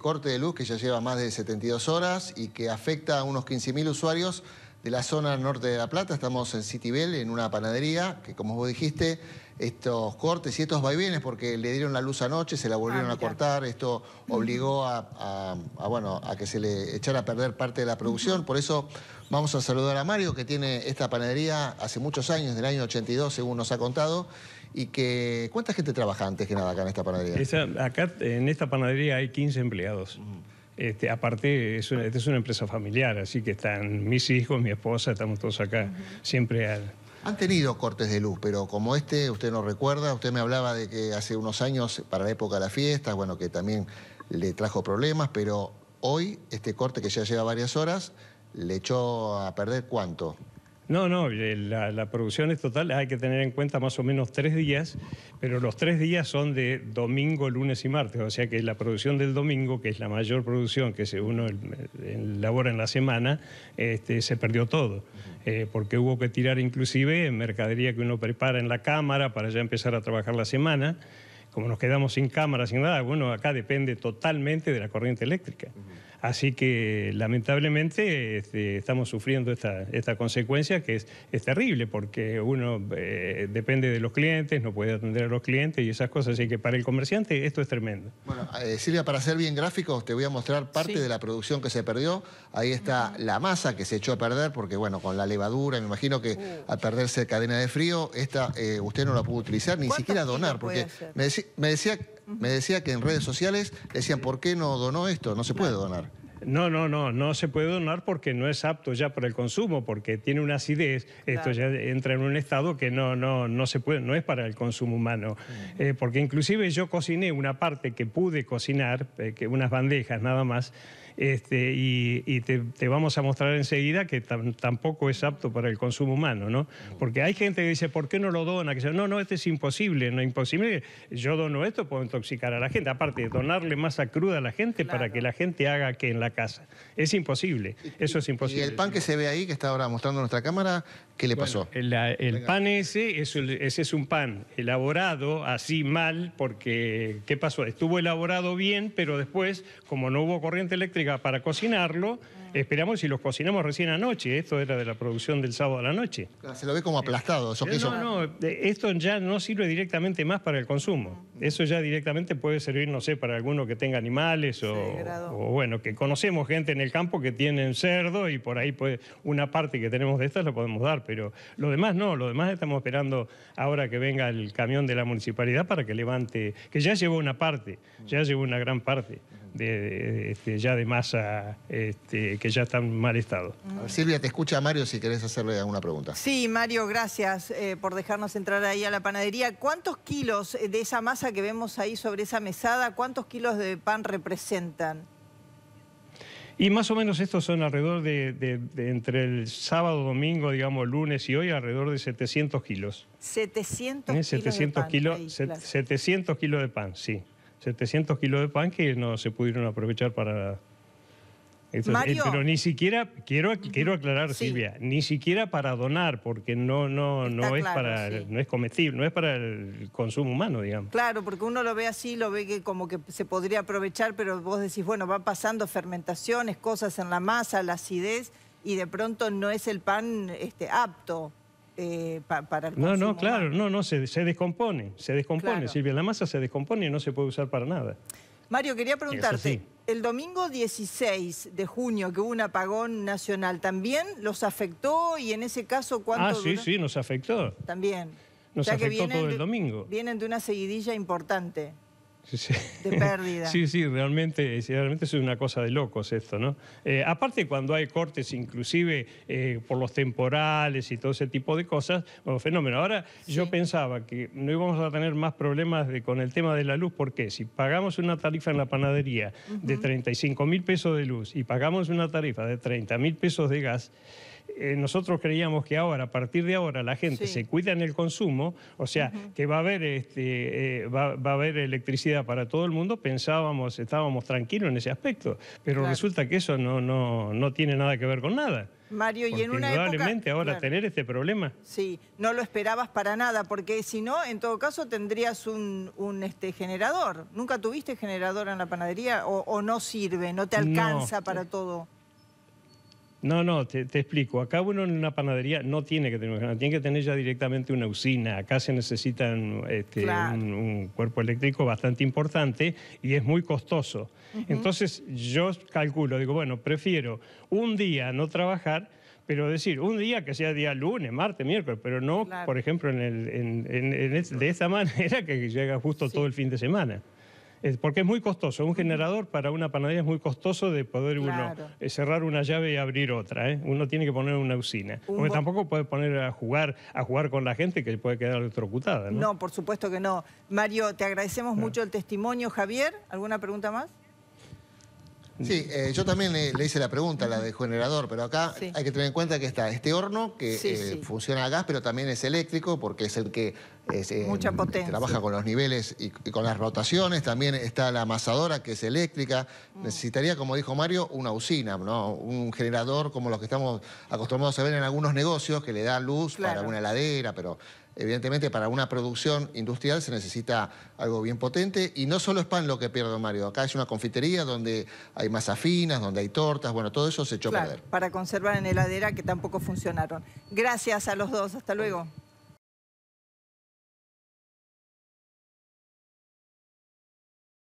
corte de luz que ya lleva más de 72 horas y que afecta a unos 15.000 usuarios de la zona norte de La Plata. Estamos en Citibel, en una panadería que, como vos dijiste, estos cortes y estos vaivenes, porque le dieron la luz anoche, se la volvieron ah, a cortar, esto obligó a, bueno, a que se le echara a perder parte de la producción, por eso vamos a saludar a Mario, que tiene esta panadería hace muchos años, del año 82, según nos ha contado, y que... ¿Cuánta gente trabaja antes que nada acá en esta panadería? acá en esta panadería hay 15 empleados. Este, aparte, es una, esta es una empresa familiar, así que están mis hijos, mi esposa, estamos todos acá, siempre al... Han tenido cortes de luz, pero como este, usted no recuerda, usted me hablaba de que hace unos años, para la época de las fiestas, bueno, que también le trajo problemas, pero hoy este corte que ya lleva varias horas le echó a perder cuánto? No, no, eh, la, producción es total, hay que tener en cuenta más o menos tres días, pero los tres días son de domingo, lunes y martes, o sea que la producción del domingo, que es la mayor producción que uno elabora en la semana, este, se perdió todo, eh, porque hubo que tirar inclusive mercadería que uno prepara en la cámara para ya empezar a trabajar la semana como nos quedamos sin cámara, sin nada, bueno, acá depende totalmente de la corriente eléctrica. Así que lamentablemente este, estamos sufriendo esta, esta consecuencia que es, es terrible porque uno eh, depende de los clientes, no puede atender a los clientes y esas cosas. Así que para el comerciante esto es tremendo. Bueno, eh, Silvia, para ser bien gráficos, te voy a mostrar parte de la producción que se perdió. Ahí está la masa que se echó a perder porque, bueno, con la levadura, me imagino que uh. al perderse cadena de frío, esta eh, usted no la pudo utilizar ni siquiera donar porque me decía me decía, me decía que en redes sociales decían, ¿por qué no donó esto? No se puede donar. No, no, no, no se puede donar porque no es apto ya para el consumo, porque tiene una acidez, esto ya entra en un estado que no, no, no se puede, no es para el consumo humano. Mm. Eh, porque inclusive yo cociné una parte que pude cocinar, eh, que unas bandejas nada más, este, y, te, vamos a mostrar enseguida que tampoco es apto para el consumo humano, ¿no? Porque hay gente que dice, ¿por qué no lo dona? Que dice, no, no, esto es imposible, no es imposible. Yo dono esto, puedo intoxicar a la gente. Aparte, donarle masa cruda a la gente para que la gente haga que en la casa. Es imposible, eso es imposible. ¿Y el pan que se ve ahí, que está ahora mostrando nuestra cámara, qué le pasó? el, pan ese, es, ese es un pan elaborado así mal, porque ¿qué pasó? Estuvo elaborado bien, pero después, como no hubo corriente eléctrica para cocinarlo, esperamos y los cocinamos recién anoche. Esto era de la producción del sábado a la noche. Ah, se lo ve como aplastado. Eso, eh, No, no, eh, esto ya no sirve directamente más para el consumo. Eso ya directamente puede servir, no sé, para alguno que tenga animales o, bueno, que conocemos gente en el campo que tienen cerdo y por ahí puede, una parte que tenemos de estas la podemos dar, pero lo demás no, lo demás estamos esperando ahora que venga el camión de la municipalidad para que levante, que ya llevó una parte, ya llevó una gran parte de, este, ya de masa este, que ya están mal estado. Mm. Silvia, te escucha Mario si querés hacerle alguna pregunta. Sí, Mario, gracias eh, por dejarnos entrar ahí a la panadería. ¿Cuántos kilos de esa masa que vemos ahí sobre esa mesada, cuántos kilos de pan representan? Y más o menos estos son alrededor de, entre el sábado, domingo, digamos, lunes y hoy, alrededor de 700 kilos. 700 eh, kilos 700 kilos de pan, sí. 700 kilos de pan que no se pudieron aprovechar para eh, pero ni siquiera, quiero, quiero aclarar, Silvia, ni siquiera para donar, porque no, no, no es para, no es comestible, no es para el consumo humano, digamos. Claro, porque uno lo ve así, lo ve que como que se podría aprovechar, pero vos decís, bueno, van pasando fermentaciones, cosas en la masa, la acidez, y de pronto no es el pan este, apto eh, para No, no, claro, no, no, se, se, descompone, se descompone, Silvia, la masa se descompone y no se puede usar para nada. Mario, quería preguntarte, el domingo 16 de junio, que hubo un apagón nacional, ¿también los afectó y en ese caso cuánto Ah, sí, sí, nos afectó. También. Nos que todo el domingo. Vienen de una seguidilla importante. Sí, sí. de pérdida. Sí, sí, realmente, eh, realmente es una cosa de locos esto, ¿no? Eh, aparte cuando hay cortes, inclusive eh, por los temporales y todo ese tipo de cosas, bueno, fenómeno. Ahora yo pensaba que no íbamos a tener más problemas de, con el tema de la luz, porque si pagamos una tarifa en la panadería de 35 mil pesos de luz y pagamos una tarifa de 30 mil pesos de gas, eh, nosotros creíamos que ahora, a partir de ahora, la gente se cuida en el consumo, o sea, que va a haber, este, eh, va, a haber electricidad para todo el mundo, pensábamos, estábamos tranquilos en ese aspecto, pero resulta que eso no, no, tiene nada que ver con nada. Mario, y en una época... ahora tener este problema. Sí, no lo esperabas para nada, porque si no, en todo caso tendrías un, este, generador. ¿Nunca tuviste generador en la panadería o, no sirve, no te alcanza para todo? No, no, te, explico. Acá uno en una panadería no tiene que tener una tiene que tener ya directamente una usina. Acá se necesitan este, un, cuerpo eléctrico bastante importante y es muy costoso. Entonces yo calculo, digo, bueno, prefiero un día no trabajar, pero decir, un día que sea día lunes, martes, miércoles, pero no, por ejemplo, en de esta manera que llega justo todo el fin de semana. Es porque es muy costoso. Un generador para una panadería es muy costoso de poder uno eh, cerrar una llave y abrir otra. ¿eh? Uno tiene que poner una usina. porque tampoco puede poner a jugar, a jugar con la gente que puede quedar electrocutada. ¿no? por supuesto que no. Mario, te agradecemos mucho el testimonio. Javier, ¿alguna pregunta más? Sí, eh, yo también le, hice la pregunta, la de generador, pero acá hay que tener en cuenta que está este horno que eh, funciona a gas, pero también es eléctrico porque es el que es, eh, mm, trabaja con los niveles y, con las rotaciones. También está la amasadora que es eléctrica. Mm. Necesitaría, como dijo Mario, una usina, ¿no? un generador como los que estamos acostumbrados a ver en algunos negocios que le da luz para una heladera, pero Evidentemente para una producción industrial se necesita algo bien potente y no solo es pan lo que pierde Mario, acá es una confitería donde hay masa finas, donde hay tortas, bueno, todo eso se echó a perder. Para conservar en heladera que tampoco funcionaron. Gracias a los dos, hasta luego.